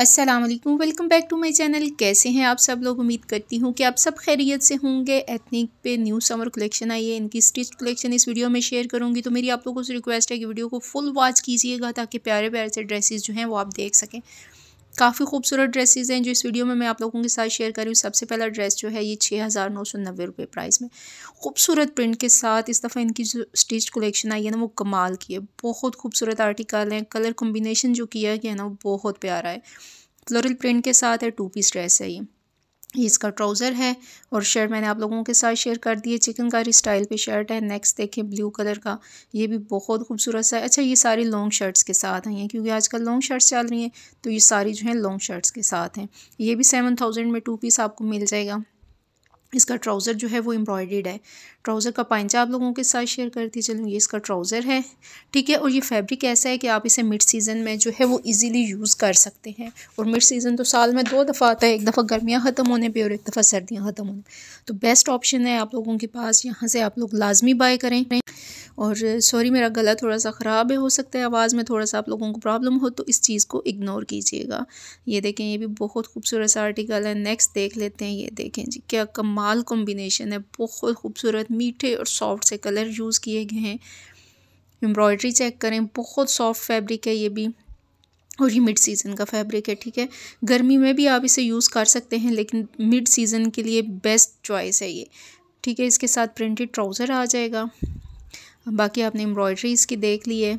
अस्सलाम वालेकुम welcome back to my channel कैसे हैं आप सब लोग उम्मीद करती हूँ कि आप सब खैरियत से होंगे एथनिक पे न्यू समर कलेक्शन आई है इनकी स्टिच कलेक्शन इस वीडियो में शेयर करूँगी तो मेरी आप लोगों से रिक्वेस्ट है कि वीडियो को फुल वॉच कीजिएगा ताकि प्यारे प्यारे से ड्रेसेस जो हैं वो आप देख सकें काफ़ी खूबसूरत ड्रेसेस हैं जो इस वीडियो में मैं आप लोगों के साथ शेयर कर रही हूँ सबसे पहला ड्रेस जो है ये छः हज़ार नौ सौ नब्बे रुपये प्राइस में खूबसूरत प्रिंट के साथ इस दफ़ा इनकी जो स्टिच कलेक्शन आई है ना वो कमाल की है बहुत खूबसूरत आर्टिकल है कलर कॉम्बिनेशन जो किया गया है ना वो बहुत प्यारा है फ्लोरल प्रिंट के साथ है टू पीस ड्रेस है ये ये इसका ट्राउज़र है और शर्ट मैंने आप लोगों के साथ शेयर कर दी है चिकनकारी स्टाइल पे शर्ट है नेक्स्ट देखें ब्लू कलर का ये भी बहुत खूबसूरत सा है अच्छा ये सारी लॉन्ग शर्ट्स के साथ हैं ये क्योंकि आजकल लॉन्ग शर्ट्स चल रही हैं तो ये सारी जो हैं लॉन्ग शर्ट्स के साथ हैं ये भी सेवन थाउजेंड में टू पीस आपको मिल जाएगा इसका ट्राउज़र जो है वो एम्ब्रॉयडेड है ट्राउज़र का पाइंचा आप लोगों के साथ शेयर करती ये इसका ट्राउज़र है ठीक है और ये फैब्रिक ऐसा है कि आप इसे मिड सीज़न में जो है वो इजीली यूज़ कर सकते हैं और मिड सीज़न तो साल में दो दफ़ा आता है एक दफ़ा गर्मियाँ ख़त्म होने पर और एक दफ़ा सर्दियाँ ख़त्म होने तो बेस्ट ऑप्शन है आप लोगों के पास यहाँ से आप लोग लाजमी बाय करें और सॉरी मेरा गला थोड़ा सा ख़राब है हो सकता है आवाज़ में थोड़ा सा आप लोगों को प्रॉब्लम हो तो इस चीज़ को इग्नोर कीजिएगा ये देखें ये भी बहुत खूबसूरत सा आर्टिकल है नेक्स्ट देख लेते हैं ये देखें जी क्या कमाल कॉम्बिनेशन है बहुत खूबसूरत मीठे और सॉफ्ट से कलर यूज़ किए गए हैं एम्ब्रॉयड्री चेक करें बहुत सॉफ्ट फैब्रिक है ये भी और ये मिड सीज़न का फैब्रिक है ठीक है गर्मी में भी आप इसे यूज़ कर सकते हैं लेकिन मिड सीज़न के लिए बेस्ट चॉइस है ये ठीक है इसके साथ प्रिंटेड ट्राउज़र आ जाएगा बाकी आपने एम्ब्रॉयड्रीज़ की देख ली है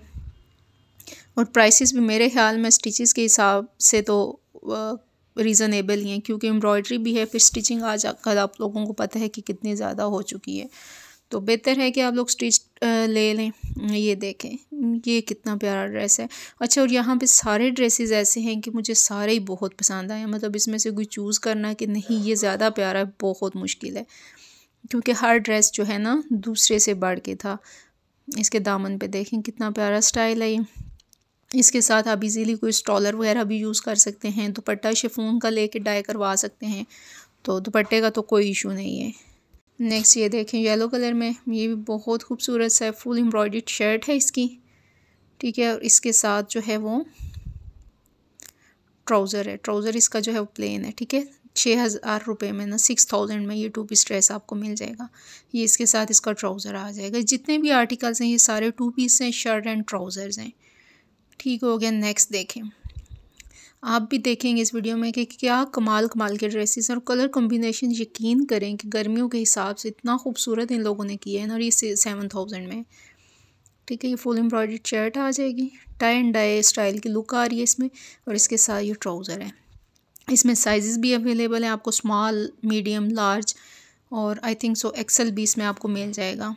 और प्राइसेस भी मेरे ख्याल में स्टिचेस के हिसाब से तो रीज़नेबल ही हैं क्योंकि एम्ब्रॉयड्री भी है फिर स्टिचिंग आज कल आप लोगों को पता है कि कितनी ज़्यादा हो चुकी है तो बेहतर है कि आप लोग स्टिच ले लें ये देखें ये कितना प्यारा ड्रेस है अच्छा और यहाँ पे सारे ड्रेसेस ऐसे हैं कि मुझे सारे ही बहुत पसंद आए मतलब इसमें से कोई चूज़ करना कि नहीं ये ज़्यादा प्यारा है बहुत मुश्किल है क्योंकि हर ड्रेस जो है ना दूसरे से बढ़ के था इसके दामन पे देखें कितना प्यारा स्टाइल है ये इसके साथ आप इजीली कोई स्टॉलर वगैरह भी यूज़ कर सकते हैं दुपट्टा शिफोन का लेके डाई करवा सकते हैं तो दुपट्टे का तो कोई इशू नहीं है नेक्स्ट ये देखें येलो कलर में ये भी बहुत खूबसूरत सा फुल एम्ब्रॉयड शर्ट है इसकी ठीक है और इसके साथ जो है वो ट्राउज़र है ट्राउज़र इसका जो है वो प्लेन है ठीक है छः हज़ार रुपये में ना सिक्स थाउजेंड में ये टू पीस ड्रेस आपको मिल जाएगा ये इसके साथ इसका ट्राउज़र आ जाएगा जितने भी आर्टिकल्स हैं ये सारे टू पीस हैं शर्ट एंड ट्राउज़र्स हैं ठीक हो गया नेक्स्ट देखें आप भी देखेंगे इस वीडियो में कि क्या कमाल कमाल के ड्रेसेस और कलर कॉम्बिनेशन यकीन करें कि गर्मियों के हिसाब से इतना खूबसूरत इन लोगों ने किया है ना और ये सेवन थाउजेंड में ठीक है ये फुल एम्ब्रॉयड शर्ट आ जाएगी टाई एंड डाई स्टाइल की लुक आ रही है इसमें और इसके साथ ये ट्राउज़र है इसमें साइज़ भी अवेलेबल हैं आपको स्मॉल मीडियम लार्ज और आई थिंक सो एक्सल भी इसमें आपको मिल जाएगा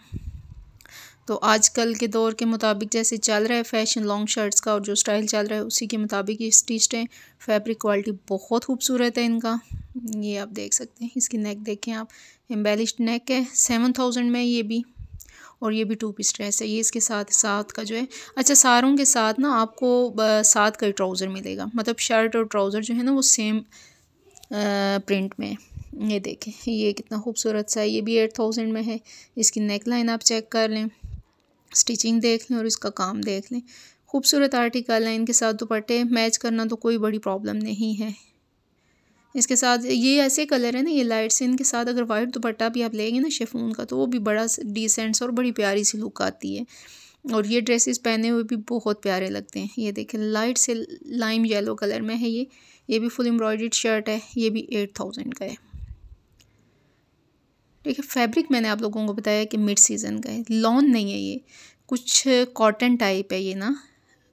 तो आजकल के दौर के मुताबिक जैसे चल रहा है फैशन लॉन्ग शर्ट्स का और जो स्टाइल चल रहा है उसी के मुताबिक ये स्टिच्ड है फैब्रिक क्वालिटी बहुत खूबसूरत है इनका ये आप देख सकते हैं इसकी नेक देखें आप एम्बेलिश्ड नेक है सेवन थाउजेंड में ये भी और ये भी टू पीस ड्रेस है ये इसके साथ साथ का जो है अच्छा सारों के साथ ना आपको साथ का ट्राउज़र मिलेगा मतलब शर्ट और ट्राउज़र जो है ना वो सेम प्रिंट में ये देखें ये कितना खूबसूरत सा है ये भी एट थाउजेंड में है इसकी नेक लाइन आप चेक कर लें स्टिचिंग देख लें और इसका काम देख लें खूबसूरत आर्टिकल है इनके साथ दुपट्टे मैच करना तो कोई बड़ी प्रॉब्लम नहीं है इसके साथ ये ऐसे कलर है ना ये लाइट से इनके साथ अगर वाइट दुपट्टा भी आप लेंगे ना शेफून का तो वो भी बड़ा डिसेंट और बड़ी प्यारी सी लुक आती है और ये ड्रेसेस पहने हुए भी बहुत प्यारे लगते हैं ये देखें लाइट से लाइम येलो कलर में है ये ये भी फुल एम्ब्रॉयड शर्ट है ये भी एट थाउजेंड का है देखिए फैब्रिक मैंने आप लोगों को बताया कि मिड सीज़न का है लॉन नहीं है ये कुछ कॉटन टाइप है ये ना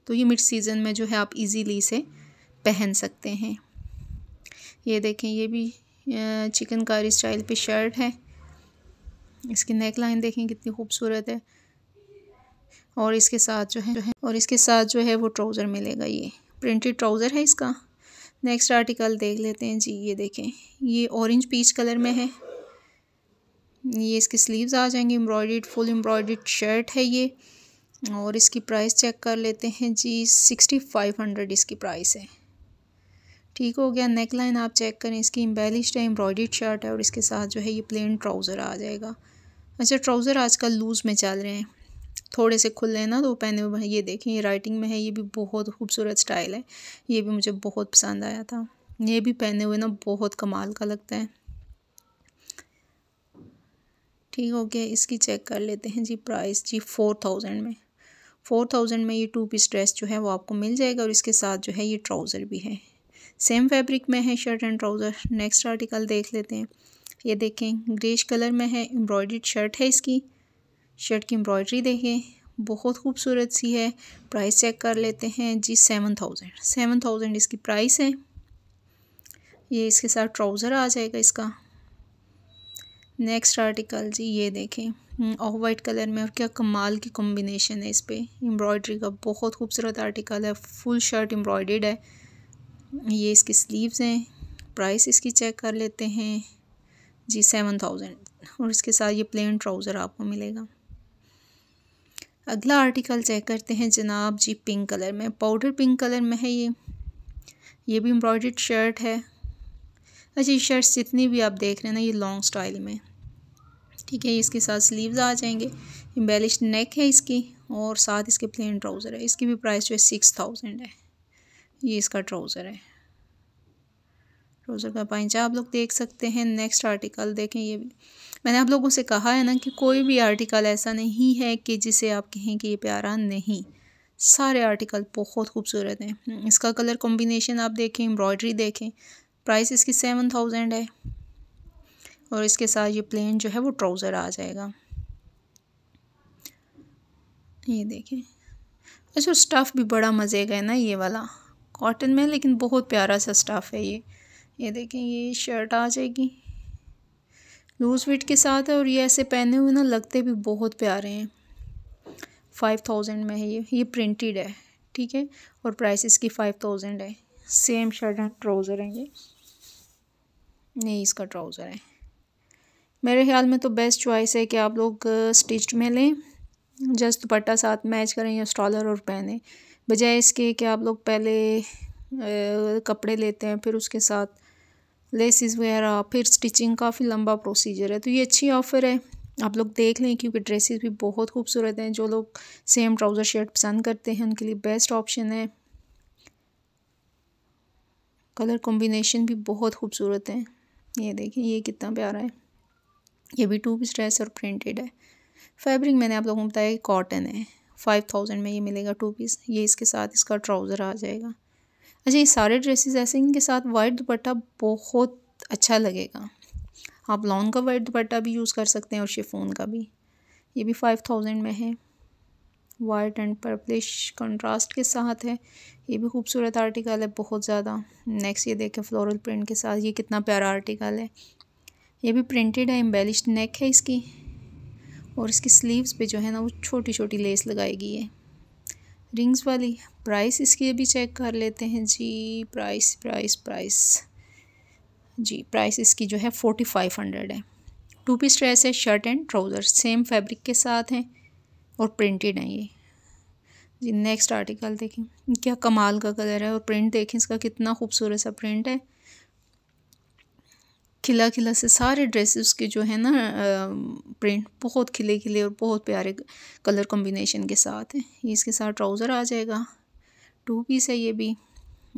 तो ये मिड सीज़न में जो है आप इजीली से पहन सकते हैं ये देखें ये भी चिकनकारी स्टाइल पे शर्ट है इसकी नेक लाइन देखें कितनी खूबसूरत है और इसके साथ जो है जो है और इसके साथ जो है वो ट्राउज़र मिलेगा ये प्रिंटेड ट्राउज़र है इसका नेक्स्ट आर्टिकल देख लेते हैं जी ये देखें ये ऑरेंज पीच कलर में है ये इसके स्लीव्स आ जाएंगे एम्ब्रॉयड फुल एम्ब्रॉयड शर्ट है ये और इसकी प्राइस चेक कर लेते हैं जी सिक्सटी फाइव हंड्रेड इसकी प्राइस है ठीक हो गया नेक लाइन आप चेक करें इसकी एम्बेलिश्ड है एम्ब्रॉयड शर्ट है और इसके साथ जो है ये प्लेन ट्राउज़र आ जाएगा अच्छा ट्राउज़र आजकल लूज़ में चल रहे हैं थोड़े से खुले हैं ना तो पहने हुए ये देखें ये राइटिंग में है ये भी बहुत खूबसूरत स्टाइल है ये भी मुझे बहुत पसंद आया था ये भी पहने हुए ना बहुत कमाल का लगता है ठीक हो गया इसकी चेक कर लेते हैं जी प्राइस जी फोर थाउजेंड में फोर थाउजेंड में ये टू पीस ड्रेस जो है वो आपको मिल जाएगा और इसके साथ जो है ये ट्राउज़र भी है सेम फैब्रिक में है shirt and trouser next article देख लेते हैं ये देखें ग्रेश कलर में है एम्ब्रॉयड शर्ट है इसकी शर्ट की एम्ब्रॉयड्री देखें बहुत खूबसूरत सी है प्राइस चेक कर लेते हैं जी सेवन थाउजेंड सेवन थाउजेंड इसकी प्राइस है ये इसके साथ ट्राउज़र आ जाएगा इसका नेक्स्ट आर्टिकल जी ये देखें हम्म, ऑफ वाइट कलर में और क्या कमाल की कॉम्बिनेशन है इस पर एम्ब्रॉयड्री का बहुत खूबसूरत आर्टिकल है फुल शर्ट एम्ब्रॉयड है ये इसकी स्लीव्स हैं प्राइस इसकी चेक कर लेते हैं जी सेवन थाउजेंड और इसके साथ ये प्लेन ट्राउज़र आपको मिलेगा अगला आर्टिकल चेक करते हैं जनाब जी पिंक कलर में पाउडर पिंक कलर में है ये ये भी एम्ब्रॉयड शर्ट है अच्छा ये शर्ट्स जितनी भी आप देख रहे हैं ना ये लॉन्ग स्टाइल में ठीक है इसके साथ स्लीव्स आ जाएंगे एम्बेलिश नेक है इसकी और साथ इसके प्लेन ट्राउज़र है इसकी भी प्राइस जो है सिक्स थाउजेंड है ये इसका ट्राउज़र है ट्राउज़र का पाइंचा आप लोग देख सकते हैं नेक्स्ट आर्टिकल देखें ये भी मैंने आप लोगों से कहा है ना कि कोई भी आर्टिकल ऐसा नहीं है कि जिसे आप कहें कि ये प्यारा नहीं सारे आर्टिकल बहुत खूबसूरत हैं हम्म, इसका कलर कॉम्बिनेशन आप देखें एम्ब्रॉयडरी देखें प्राइस इसकी सेवन थाउजेंड है और इसके साथ ये प्लेन जो है वो ट्राउज़र आ जाएगा ये देखें अच्छा स्टफ़ भी बड़ा मज़े का है ना ये वाला कॉटन में लेकिन बहुत प्यारा सा स्टफ़ है ये ये देखें ये शर्ट आ जाएगी लूज़ फिट के साथ है और ये ऐसे पहने हुए ना लगते भी बहुत प्यारे हैं फाइव थाउजेंड में है ये ये प्रिंटेड है ठीक है और प्राइस इसकी फाइव थाउजेंड है सेम शर्ट एंड ट्राउज़र है ये नहीं इसका ट्राउज़र है मेरे ख्याल में तो बेस्ट चॉइस है कि आप लोग स्टिच्ड uh, में लें जस्ट दुपट्टा साथ मैच करें या स्टॉलर और पहने बजाय इसके कि आप लोग पहले कपड़े लेते हैं फिर उसके साथ लेसिस वगैरह फिर स्टिचिंग काफ़ी लंबा प्रोसीजर है तो ये अच्छी ऑफ़र है आप लोग देख लें क्योंकि ड्रेसेस भी बहुत खूबसूरत हैं जो लोग सेम ट्राउज़र शर्ट पसंद करते हैं उनके लिए बेस्ट ऑप्शन है कलर कॉम्बिनेशन भी बहुत खूबसूरत है ये देखें ये कितना प्यारा है ये भी टू पीस ड्रेस और प्रिंटेड है फैब्रिक मैंने आप लोगों को बताया कॉटन है फाइव थाउजेंड में ये मिलेगा टू पीस ये इसके साथ इसका ट्राउज़र आ जाएगा अच्छा ये सारे ड्रेसेस ऐसे इनके साथ वाइट दुपट्टा बहुत अच्छा लगेगा आप लॉन्ग का वाइट दुपट्टा भी यूज़ कर सकते हैं और शिफोन का भी ये भी फाइव थाउजेंड में है वाइट एंड पर्पलिश कंट्रास्ट के साथ है ये भी खूबसूरत आर्टिकल है बहुत ज़्यादा नेक्स्ट ये देखें फ्लोरल प्रिंट के साथ ये कितना प्यारा आर्टिकल है ये भी प्रिंटेड है एम्बेलिश नेक है इसकी और इसकी स्लीव्स पे जो है ना वो छोटी छोटी लेस लगाएगी है रिंग्स वाली प्राइस इसकी अभी चेक कर लेते हैं जी प्राइस प्राइस प्राइस जी प्राइस इसकी जो है फ़ोर्टी फाइव हंड्रेड है टू पीस ड्रेस है shirt and trouser same fabric के साथ हैं और प्रिंटेड हैं ये जी नेक्स्ट आर्टिकल देखें क्या कमाल का कलर है और प्रिंट देखें इसका कितना खूबसूरत सा प्रिंट है खिला खिला से सारे ड्रेसेस के जो है ना प्रिंट बहुत खिले खिले और बहुत प्यारे कलर कॉम्बिनेशन के साथ है इसके साथ ट्राउज़र आ जाएगा टू पीस है ये भी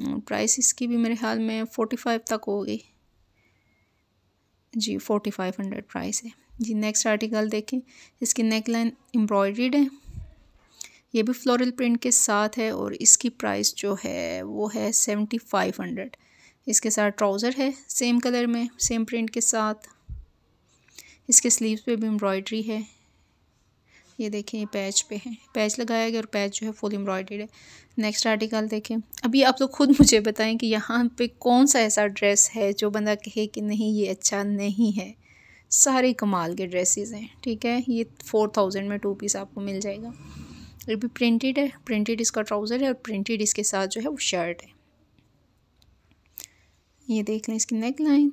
प्राइस हम्म, इसकी भी मेरे ख्याल में फ़ोटी फाइव तक होगी जी फोर्टी फाइव हंड्रेड प्राइस है जी नेक्स्ट आर्टिकल देखें इसकी नेक लाइन एम्ब्रॉयड्रीड है ये भी फ्लोरल प्रिंट के साथ है और इसकी प्राइस जो है वो है सेवेंटी फाइव हंड्रेड इसके साथ ट्राउज़र है सेम कलर में सेम प्रिंट के साथ इसके स्लीव्स पे भी एम्ब्रॉयडरी है ये देखें ये पैच पे है पैच लगाया गया और पैच जो है फुल एम्ब्रॉयडर्ड है नेक्स्ट आर्टिकल देखें अभी आप लोग खुद मुझे बताएं कि यहाँ पे कौन सा ऐसा ड्रेस है जो बंदा कहे कि नहीं ये अच्छा नहीं है सारे कमाल के ड्रेसेस हैं ठीक है ये फोर थाउजेंड में टू पीस आपको मिल जाएगा ये भी प्रिंटेड है प्रिंटेड इसका ट्राउज़र है और प्रिंटेड इसके साथ जो है वो शर्ट है ये देख लें इसकी नेक लाइन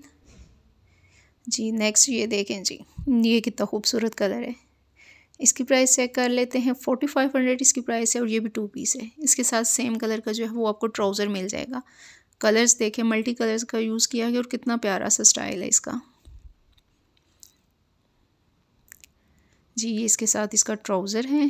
जी नेक्स्ट ये देखें जी ये कितना खूबसूरत कलर है इसकी प्राइस चेक कर लेते हैं फोर्टी फाइव हंड्रेड इसकी प्राइस है और ये भी टू पीस है इसके साथ सेम कलर का जो है वो आपको ट्राउज़र मिल जाएगा कलर्स देखें मल्टी कलर्स का यूज़ किया गया और कितना प्यारा सा स्टाइल है इसका जी ये इसके साथ इसका ट्राउज़र है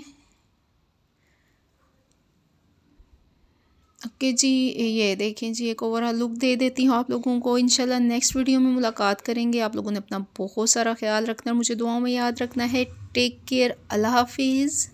कि जी ये देखें जी एक ओवरऑल लुक दे देती हूँ आप लोगों को इंशाल्लाह नेक्स्ट वीडियो में मुलाकात करेंगे आप लोगों ने अपना बहुत सारा ख्याल रखना मुझे दुआओं में याद रखना है टेक केयर अल्लाह हाफिज़